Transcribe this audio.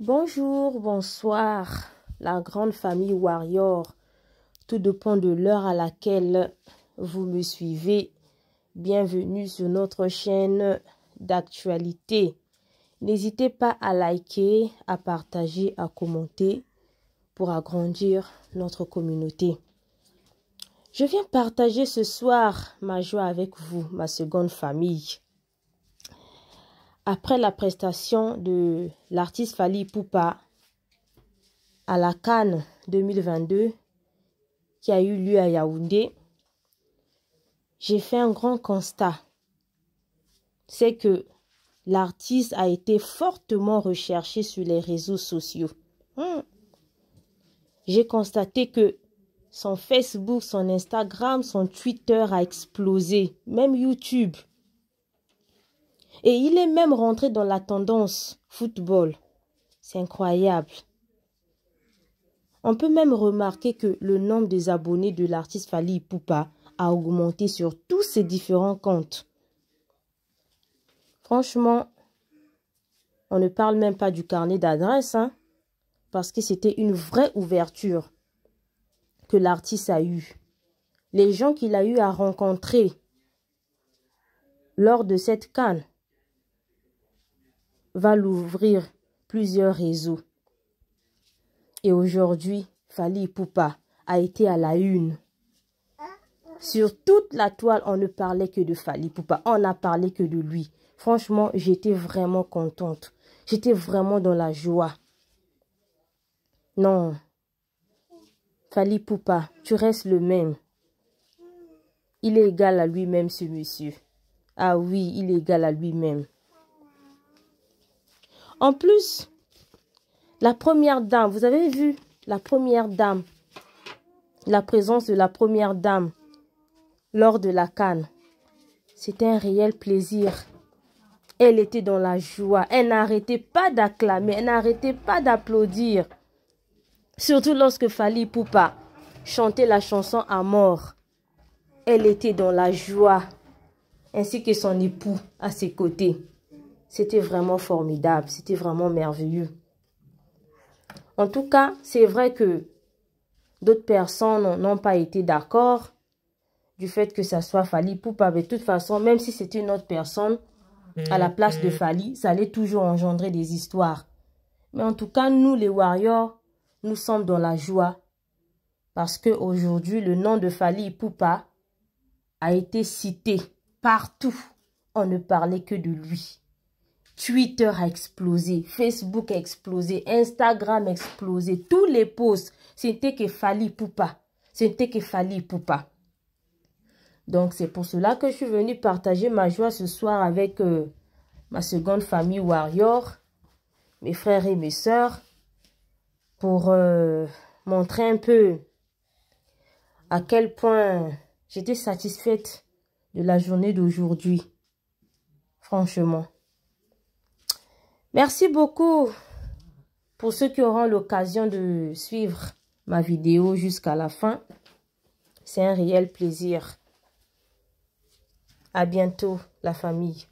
Bonjour, bonsoir, la grande famille Warrior. Tout dépend de l'heure à laquelle vous me suivez. Bienvenue sur notre chaîne d'actualité. N'hésitez pas à liker, à partager, à commenter pour agrandir notre communauté. Je viens partager ce soir ma joie avec vous, ma seconde famille après la prestation de l'artiste Fali Poupa à la Cannes 2022 qui a eu lieu à Yaoundé, j'ai fait un grand constat. C'est que l'artiste a été fortement recherché sur les réseaux sociaux. Hmm. J'ai constaté que son Facebook, son Instagram, son Twitter a explosé, même YouTube. Et il est même rentré dans la tendance football. C'est incroyable. On peut même remarquer que le nombre des abonnés de l'artiste Fali Poupa a augmenté sur tous ses différents comptes. Franchement, on ne parle même pas du carnet d'adresse, hein, parce que c'était une vraie ouverture que l'artiste a eue. Les gens qu'il a eu à rencontrer lors de cette canne va l'ouvrir plusieurs réseaux. Et aujourd'hui, Fali Poupa a été à la une. Sur toute la toile, on ne parlait que de Fali Poupa. On n'a parlé que de lui. Franchement, j'étais vraiment contente. J'étais vraiment dans la joie. Non. Fali Poupa, tu restes le même. Il est égal à lui-même, ce monsieur. Ah oui, il est égal à lui-même. En plus, la première dame, vous avez vu la première dame, la présence de la première dame lors de la canne. C'était un réel plaisir. Elle était dans la joie. Elle n'arrêtait pas d'acclamer. Elle n'arrêtait pas d'applaudir. Surtout lorsque Fali Poupa chantait la chanson à mort. Elle était dans la joie. Ainsi que son époux à ses côtés. C'était vraiment formidable, c'était vraiment merveilleux. En tout cas, c'est vrai que d'autres personnes n'ont pas été d'accord du fait que ça soit Fali Poupa. Mais de toute façon, même si c'était une autre personne, mm, à la place de mm. Fali, ça allait toujours engendrer des histoires. Mais en tout cas, nous, les Warriors, nous sommes dans la joie. Parce que aujourd'hui, le nom de Fali Poupa a été cité partout. On ne parlait que de lui. Twitter a explosé, Facebook a explosé, Instagram a explosé. Tous les posts, c'était que fallait Poupa. C'était que fallait Poupa. Donc, c'est pour cela que je suis venue partager ma joie ce soir avec euh, ma seconde famille Warrior, mes frères et mes sœurs, pour euh, montrer un peu à quel point j'étais satisfaite de la journée d'aujourd'hui. Franchement. Merci beaucoup pour ceux qui auront l'occasion de suivre ma vidéo jusqu'à la fin. C'est un réel plaisir. À bientôt, la famille.